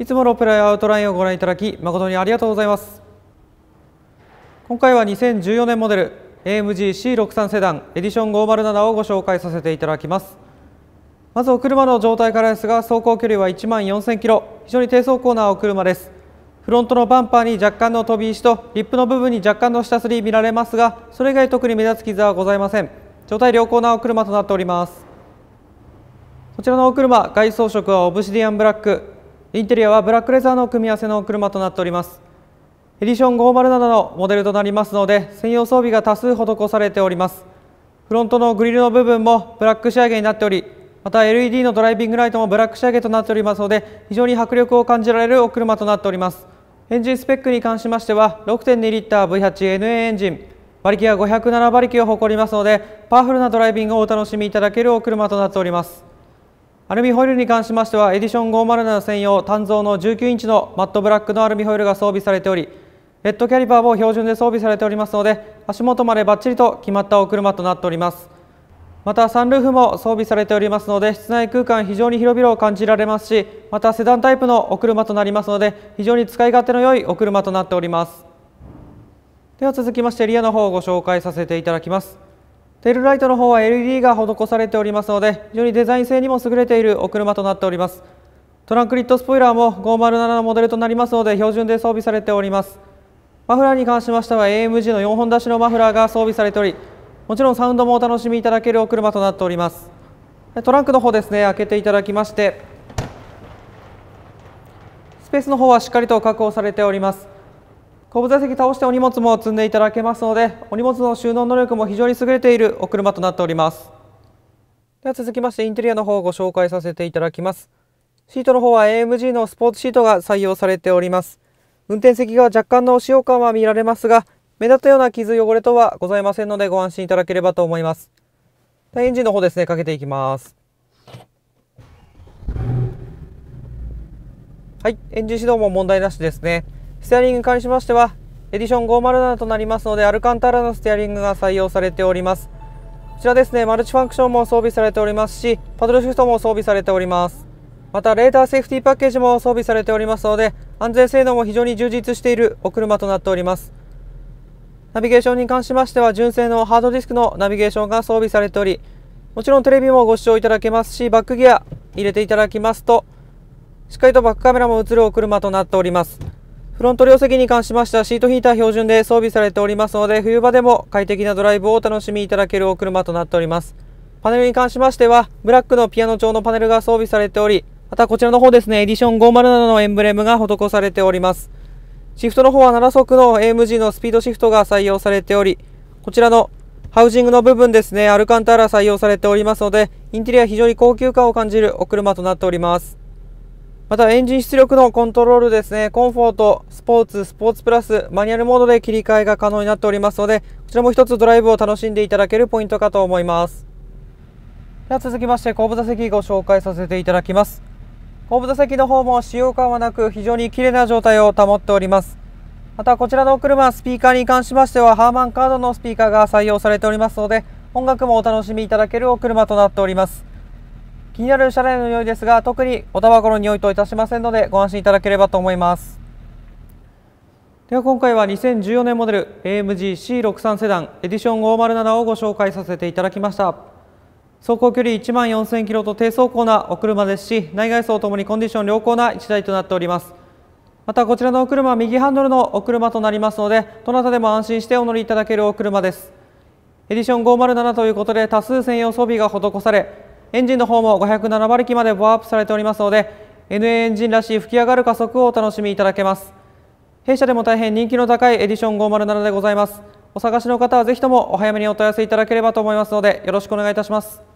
いつものオペラやアウトラインをご覧いただき誠にありがとうございます今回は2014年モデル AMG C63 セダンエディション507をご紹介させていただきますまずお車の状態からですが走行距離は1万4000キロ非常に低走行なお車ですフロントのバンパーに若干の飛び石とリップの部分に若干の下すり見られますがそれ以外特に目立つ傷はございません状態良好なお車となっておりますこちらのお車外装色はオブシディアンブラックインテリアはブラックレザーの組み合わせの車となっておりますエディション50 7のモデルとなりますので専用装備が多数施されておりますフロントのグリルの部分もブラック仕上げになっておりまた LED のドライビングライトもブラック仕上げとなっておりますので非常に迫力を感じられるお車となっておりますエンジンスペックに関しましては 6.2L V8NA エンジン馬力は507馬力を誇りますのでパワフルなドライビングをお楽しみいただけるお車となっておりますアルミホイルに関しましてはエディション507専用単造の19インチのマットブラックのアルミホイルが装備されておりレッドキャリパーも標準で装備されておりますので足元までバッチリと決まったお車となっておりますまたサンルーフも装備されておりますので室内空間非常に広々を感じられますしまたセダンタイプのお車となりますので非常に使い勝手の良いお車となっておりますでは続きましてリアの方をご紹介させていただきますテールライトの方は LED が施されておりますので非常にデザイン性にも優れているお車となっておりますトランクリッドスポイラーも507のモデルとなりますので標準で装備されておりますマフラーに関しましては AMG の4本出しのマフラーが装備されておりもちろんサウンドもお楽しみいただけるお車となっておりますトランクの方ですね開けていただきましてスペースの方はしっかりと確保されております後部座席倒してお荷物も積んでいただけますのでお荷物の収納能力も非常に優れているお車となっておりますでは続きましてインテリアの方をご紹介させていただきますシートの方は AMG のスポーツシートが採用されております運転席側若干の使用感は見られますが目立ったような傷汚れとはございませんのでご安心いただければと思いますエンジンの方ですねかけていきますはいエンジン始動も問題なしですねステアリングに関しましてはエディション507となりますのでアルカンタラのステアリングが採用されておりますこちらですねマルチファンクションも装備されておりますしパドルシフトも装備されておりますまたレーダーセーフティーパッケージも装備されておりますので安全性能も非常に充実しているお車となっておりますナビゲーションに関しましては純正のハードディスクのナビゲーションが装備されておりもちろんテレビもご視聴いただけますしバックギア入れていただきますとしっかりとバックカメラも映るお車となっておりますフロント両席に関しましてはシートヒーター標準で装備されておりますので冬場でも快適なドライブをお楽しみいただけるお車となっております。パネルに関しましてはブラックのピアノ調のパネルが装備されておりまたこちらの方ですねエディション507のエンブレムが施されております。シフトの方は7速の AMG のスピードシフトが採用されておりこちらのハウジングの部分ですね、アルカンターラ採用されておりますので、インテリア非常に高級感を感じるお車となっております。またエンジン出力のコントロールですね、コンフォート、スポーツ、スポーツプラス、マニュアルモードで切り替えが可能になっておりますので、こちらも一つドライブを楽しんでいただけるポイントかと思います。では続きまして後部座席ご紹介させていただきます。後部座席の方も使用感はなく非常に綺麗な状態を保っております。またこちらのお車、スピーカーに関しましてはハーマンカードのスピーカーが採用されておりますので、音楽もお楽しみいただけるお車となっております。気になる車ャの匂いですが特におタバコの匂いといたしませんのでご安心いただければと思いますでは今回は2014年モデル AMGC63 セダンエディション507をご紹介させていただきました走行距離1万4000キロと低走行なお車ですし内外装ともにコンディション良好な1台となっておりますまたこちらのお車は右ハンドルのお車となりますのでどなたでも安心してお乗りいただけるお車ですエディション507ということで多数専用装備が施されエンジンの方も507馬力までボアアップされておりますので NA エンジンらしい吹き上がる加速をお楽しみいただけます弊社でも大変人気の高いエディション507でございますお探しの方はぜひともお早めにお問い合わせいただければと思いますのでよろしくお願いいたします